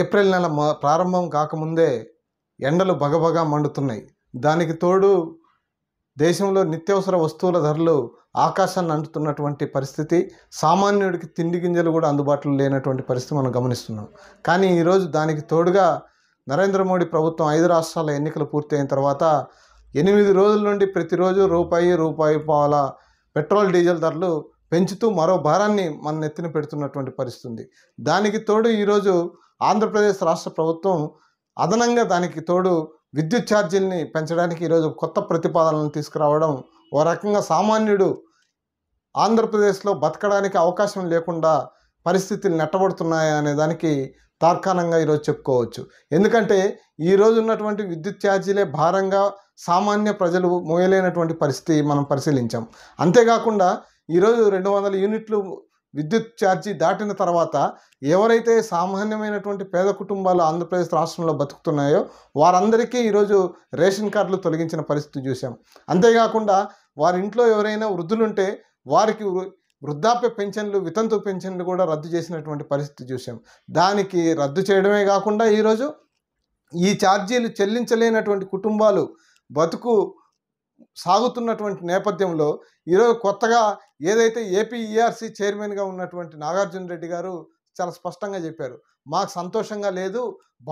April నెల ప్రారంభం కాకముందే ఎండలు బగబగా మండుతున్నాయి దానికి తోడు దేశంలో నిత్యవసర వస్తువుల ధరలు ఆకాశాన్ని అంటుతున్నటువంటి పరిస్థితి సామాన్యుడికి తిండి గింజలు కూడా అందుబాటులో లేనటువంటి పరిస్థితి మనం గమనిస్తున్నాం కానీ ఈరోజు దానికి తోడుగా నరేంద్ర మోడీ ప్రభుత్వం ఐదు రాష్ట్రాల ఎన్నికలు పూర్తయిన తర్వాత ఎనిమిది రోజుల నుండి ప్రతిరోజు రూపాయి రూపాయి పావుల పెట్రోల్ డీజిల్ ధరలు పెంచుతూ మరో భారాన్ని మన నెత్తిన పెడుతున్నటువంటి పరిస్థితి దానికి తోడు ఈరోజు ఆంధ్రప్రదేశ్ రాష్ట్ర ప్రభుత్వం అదనంగా దానికి తోడు విద్యుత్ ఛార్జీల్ని పెంచడానికి ఈరోజు కొత్త ప్రతిపాదనలను తీసుకురావడం ఓ రకంగా సామాన్యుడు ఆంధ్రప్రదేశ్లో బతకడానికి అవకాశం లేకుండా పరిస్థితులు నెట్టబడుతున్నాయి అనే దానికి తార్కాణంగా ఈరోజు చెప్పుకోవచ్చు ఎందుకంటే ఈరోజు ఉన్నటువంటి విద్యుత్ ఛార్జీలే భారంగా సామాన్య ప్రజలు మోయలేనటువంటి పరిస్థితి మనం పరిశీలించాం అంతేకాకుండా ఈరోజు రెండు వందల యూనిట్లు విద్యుత్ ఛార్జీ దాటిన తర్వాత ఎవరైతే సామాన్యమైనటువంటి పేద కుటుంబాలు ఆంధ్రప్రదేశ్ రాష్ట్రంలో బతుకుతున్నాయో వారందరికీ ఈరోజు రేషన్ కార్డులు తొలగించిన పరిస్థితి చూసాం అంతేకాకుండా వారింట్లో ఎవరైనా వృద్ధులుంటే వారికి వృద్ధాప్య పెన్షన్లు వితంతు పెన్షన్లు కూడా రద్దు చేసినటువంటి పరిస్థితి చూసాం దానికి రద్దు చేయడమే కాకుండా ఈరోజు ఈ ఛార్జీలు చెల్లించలేనటువంటి కుటుంబాలు బతుకు సాగుతున్నటువంటి నేపథ్యంలో ఈరోజు కొత్తగా ఏదైతే ఏపీఈఆర్సీ చైర్మన్గా ఉన్నటువంటి నాగార్జున రెడ్డి గారు చాలా స్పష్టంగా చెప్పారు మాకు సంతోషంగా లేదు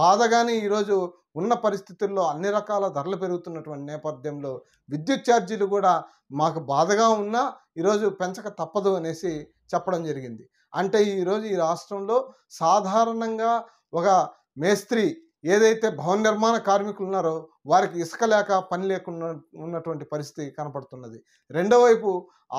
బాధగానే ఈరోజు ఉన్న పరిస్థితుల్లో అన్ని రకాల ధరలు పెరుగుతున్నటువంటి నేపథ్యంలో విద్యుత్ ఛార్జీలు కూడా మాకు బాధగా ఉన్నా ఈరోజు పెంచక తప్పదు అనేసి చెప్పడం జరిగింది అంటే ఈరోజు ఈ రాష్ట్రంలో సాధారణంగా ఒక మేస్త్రి ఏదైతే భవన నిర్మాణ కార్మికులు ఉన్నారో వారికి ఇసుక లేక పని లేకుండా ఉన్నటువంటి పరిస్థితి కనపడుతున్నది రెండో వైపు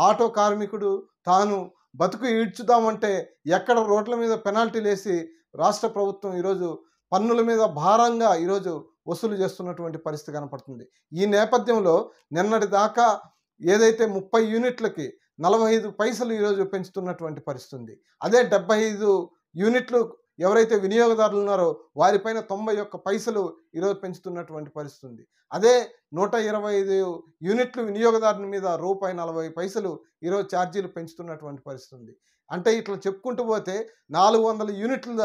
ఆటో కార్మికుడు తాను బతుకు ఈడ్చుదామంటే ఎక్కడ రోడ్ల మీద పెనాల్టీ లేసి రాష్ట్ర ప్రభుత్వం ఈరోజు పన్నుల మీద భారంగా ఈరోజు వసూలు చేస్తున్నటువంటి పరిస్థితి కనపడుతుంది ఈ నేపథ్యంలో నిన్నటి దాకా ఏదైతే ముప్పై యూనిట్లకి నలభై ఐదు పైసలు ఈరోజు పెంచుతున్నటువంటి పరిస్థితి ఉంది అదే డెబ్బై ఐదు యూనిట్లు ఎవరైతే వినియోగదారులు ఉన్నారో వారిపైన తొంభై ఒక్క పైసలు ఈరోజు పెంచుతున్నటువంటి పరిస్థితి అదే నూట ఇరవై ఐదు యూనిట్లు వినియోగదారుని మీద రూపాయి నలభై పైసలు ఈరోజు ఛార్జీలు పెంచుతున్నటువంటి పరిస్థితి ఉంది అంటే ఇట్లా చెప్పుకుంటూ పోతే నాలుగు వందల యూనిట్లు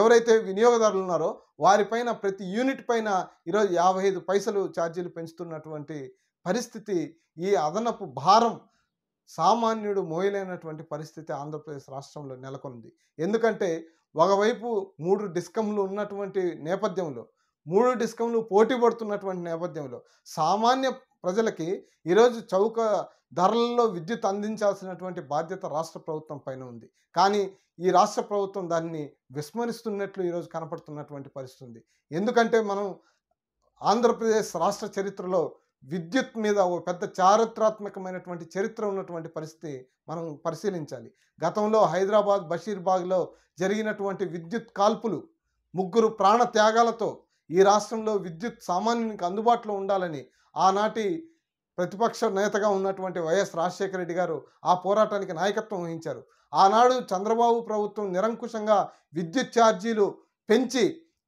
ఎవరైతే వినియోగదారులు ఉన్నారో వారిపైన ప్రతి యూనిట్ పైన ఈరోజు యాభై ఐదు పైసలు ఛార్జీలు పెంచుతున్నటువంటి పరిస్థితి ఈ అదనపు భారం సామాన్యుడు మోయలేనటువంటి పరిస్థితి ఆంధ్రప్రదేశ్ రాష్ట్రంలో నెలకొంది ఎందుకంటే ఒకవైపు మూడు డిస్కంలు ఉన్నటువంటి నేపథ్యంలో మూడు డిస్కంలు పోటీ పడుతున్నటువంటి నేపథ్యంలో సామాన్య ప్రజలకి ఈరోజు చౌక ధరలలో విద్యుత్ అందించాల్సినటువంటి బాధ్యత రాష్ట్ర ప్రభుత్వం పైన ఉంది కానీ ఈ రాష్ట్ర ప్రభుత్వం దాన్ని విస్మరిస్తున్నట్లు ఈరోజు కనపడుతున్నటువంటి పరిస్థితి ఉంది ఎందుకంటే మనం ఆంధ్రప్రదేశ్ రాష్ట్ర చరిత్రలో విద్యుత్ మీద ఓ పెద్ద చారిత్రాత్మకమైనటువంటి చరిత్ర ఉన్నటువంటి పరిస్థితి మనం పరిశీలించాలి గతంలో హైదరాబాద్ బషీర్బాగ్లో జరిగినటువంటి విద్యుత్ కాల్పులు ముగ్గురు ప్రాణ త్యాగాలతో ఈ రాష్ట్రంలో విద్యుత్ సామాన్యునికి అందుబాటులో ఉండాలని ఆనాటి ప్రతిపక్ష నేతగా ఉన్నటువంటి వైఎస్ రాజశేఖర రెడ్డి గారు ఆ పోరాటానికి నాయకత్వం వహించారు ఆనాడు చంద్రబాబు ప్రభుత్వం నిరంకుశంగా విద్యుత్ ఛార్జీలు పెంచి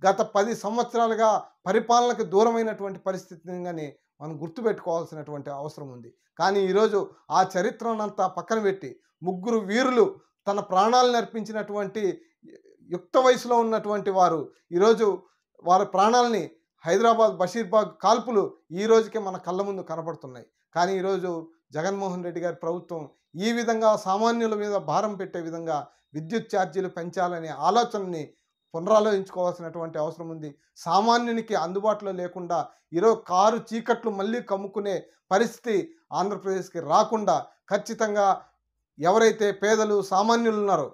గత పది సంవత్సరాలుగా పరిపాలనకు దూరమైనటువంటి పరిస్థితిని మనం గుర్తుపెట్టుకోవాల్సినటువంటి అవసరం ఉంది కానీ ఈరోజు ఆ చరిత్రనంతా పక్కన పెట్టి ముగ్గురు వీరులు తన ప్రాణాలు నేర్పించినటువంటి యుక్త వయసులో ఉన్నటువంటి వారు ఈరోజు వారి ప్రాణాలని హైదరాబాద్ బషీర్బాగ్ కాల్పులు ఈ రోజుకే మన కళ్ళ ముందు కనబడుతున్నాయి కానీ ఈరోజు జగన్మోహన్ రెడ్డి గారి ప్రభుత్వం ఈ విధంగా సామాన్యుల మీద భారం పెట్టే విధంగా విద్యుత్ ఛార్జీలు పెంచాలనే ఆలోచనని పునరాలోచించుకోవాల్సినటువంటి అవసరం ఉంది సామాన్యునికి అందుబాటులో లేకుండా ఈరోజు కారు చీకట్లు మళ్ళీ కమ్ముకునే పరిస్థితి ఆంధ్రప్రదేశ్కి రాకుండా ఖచ్చితంగా ఎవరైతే పేదలు సామాన్యులు ఉన్నారో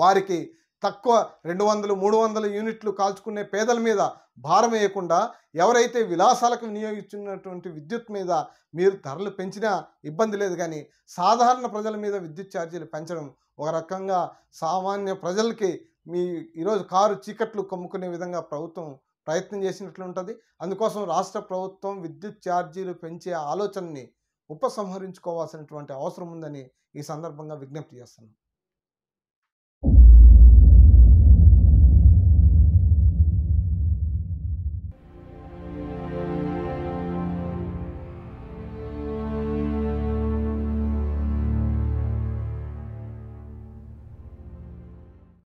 వారికి తక్కువ రెండు వందలు మూడు వందల యూనిట్లు కాల్చుకునే పేదల మీద భారం వేయకుండా ఎవరైతే విలాసాలకు వినియోగించినటువంటి విద్యుత్ మీద మీరు ధరలు పెంచినా ఇబ్బంది లేదు కానీ సాధారణ ప్రజల మీద విద్యుత్ ఛార్జీలు పెంచడం ఒక రకంగా సామాన్య ప్రజలకి మీ ఈరోజు కారు చీకట్లు కమ్ముకునే విధంగా ప్రభుత్వం ప్రయత్నం చేసినట్లు ఉంటుంది అందుకోసం రాష్ట్ర ప్రభుత్వం విద్యుత్ ఛార్జీలు పెంచే ఆలోచనని ఉపసంహరించుకోవాల్సినటువంటి అవసరం ఉందని ఈ సందర్భంగా విజ్ఞప్తి చేస్తున్నాను